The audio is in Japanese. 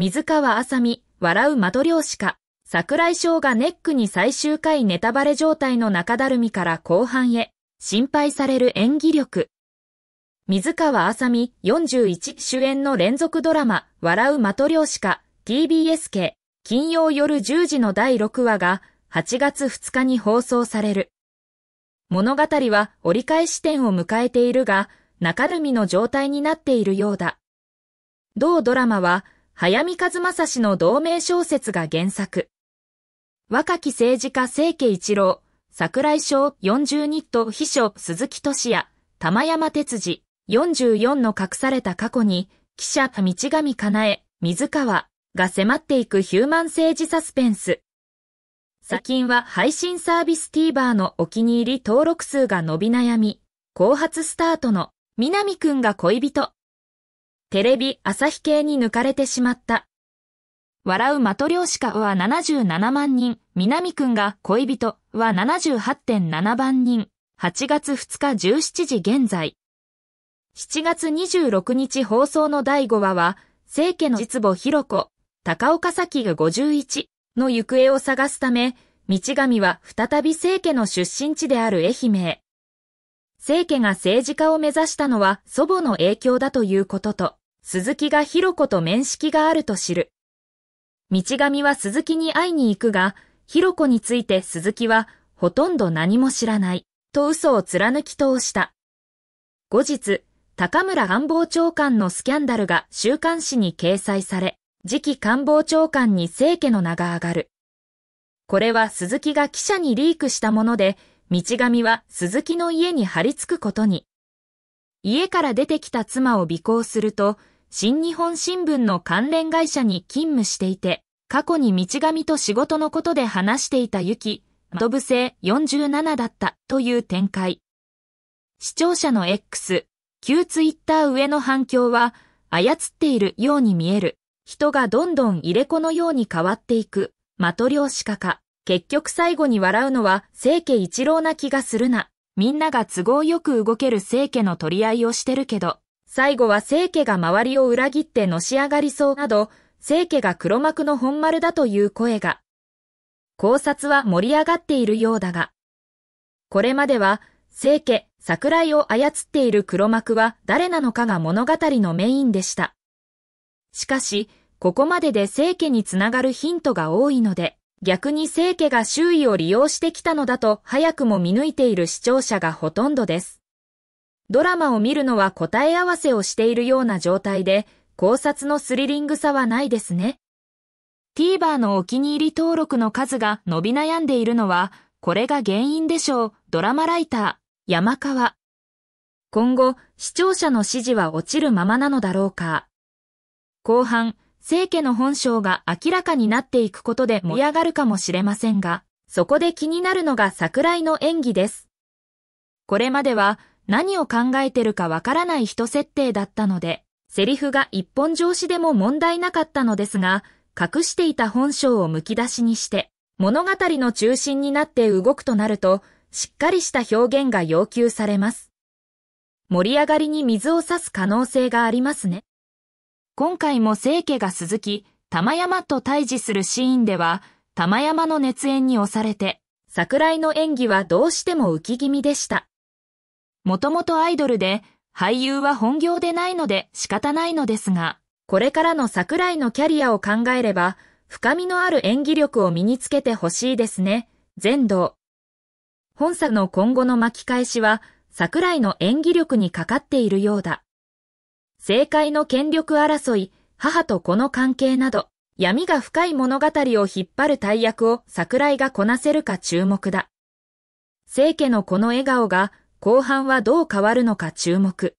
水川あさみ、笑う窓漁師か、桜井翔がネックに最終回ネタバレ状態の中だるみから後半へ、心配される演技力。水川あさみ41主演の連続ドラマ、笑う的漁師か、TBS 系、金曜夜10時の第6話が、8月2日に放送される。物語は折り返し点を迎えているが、中るみの状態になっているようだ。同ドラマは、早見和正氏の同名小説が原作。若き政治家清家一郎、桜井翔4ッと秘書鈴木俊也、玉山哲司44の隠された過去に、記者道上かなえ、水川が迫っていくヒューマン政治サスペンス。最近は配信サービス TVer のお気に入り登録数が伸び悩み、後発スタートの南くんが恋人テレビ朝日系に抜かれてしまった。笑うマトリョーシカは77万人、南くんが恋人は78.7万人、8月2日17時現在。7月26日放送の第5話は、聖家の実母ひろこ、高岡崎が51の行方を探すため、道神は再び聖家の出身地である愛媛へ。聖家が政治家を目指したのは祖母の影響だということと、鈴木がひろこと面識があると知る。道上は鈴木に会いに行くが、ひろこについて鈴木はほとんど何も知らない、と嘘を貫き通した。後日、高村官房長官のスキャンダルが週刊誌に掲載され、次期官房長官に聖家の名が上がる。これは鈴木が記者にリークしたもので、道上は鈴木の家に張り付くことに。家から出てきた妻を尾行すると、新日本新聞の関連会社に勤務していて、過去に道上と仕事のことで話していたゆき、マドブセ47だったという展開。視聴者の X、旧ツイッター上の反響は、操っているように見える。人がどんどん入れ子のように変わっていく。マトリョーシカか。結局最後に笑うのは、清家一郎な気がするな。みんなが都合よく動ける生家の取り合いをしてるけど、最後は生家が周りを裏切ってのし上がりそうなど、生家が黒幕の本丸だという声が。考察は盛り上がっているようだが、これまでは、生家、桜井を操っている黒幕は誰なのかが物語のメインでした。しかし、ここまでで生家につながるヒントが多いので、逆に聖家が周囲を利用してきたのだと早くも見抜いている視聴者がほとんどです。ドラマを見るのは答え合わせをしているような状態で、考察のスリリングさはないですね。TVer のお気に入り登録の数が伸び悩んでいるのは、これが原因でしょう。ドラマライター、山川。今後、視聴者の支持は落ちるままなのだろうか。後半、聖家の本性が明らかになっていくことで盛り上がるかもしれませんが、そこで気になるのが桜井の演技です。これまでは何を考えてるかわからない人設定だったので、セリフが一本上司でも問題なかったのですが、隠していた本性をむき出しにして、物語の中心になって動くとなると、しっかりした表現が要求されます。盛り上がりに水を差す可能性がありますね。今回も清家が続き、玉山と対峙するシーンでは、玉山の熱演に押されて、桜井の演技はどうしても浮き気味でした。もともとアイドルで、俳優は本業でないので仕方ないのですが、これからの桜井のキャリアを考えれば、深みのある演技力を身につけてほしいですね、全道。本作の今後の巻き返しは、桜井の演技力にかかっているようだ。政界の権力争い、母と子の関係など、闇が深い物語を引っ張る大役を桜井がこなせるか注目だ。清家のこの笑顔が後半はどう変わるのか注目。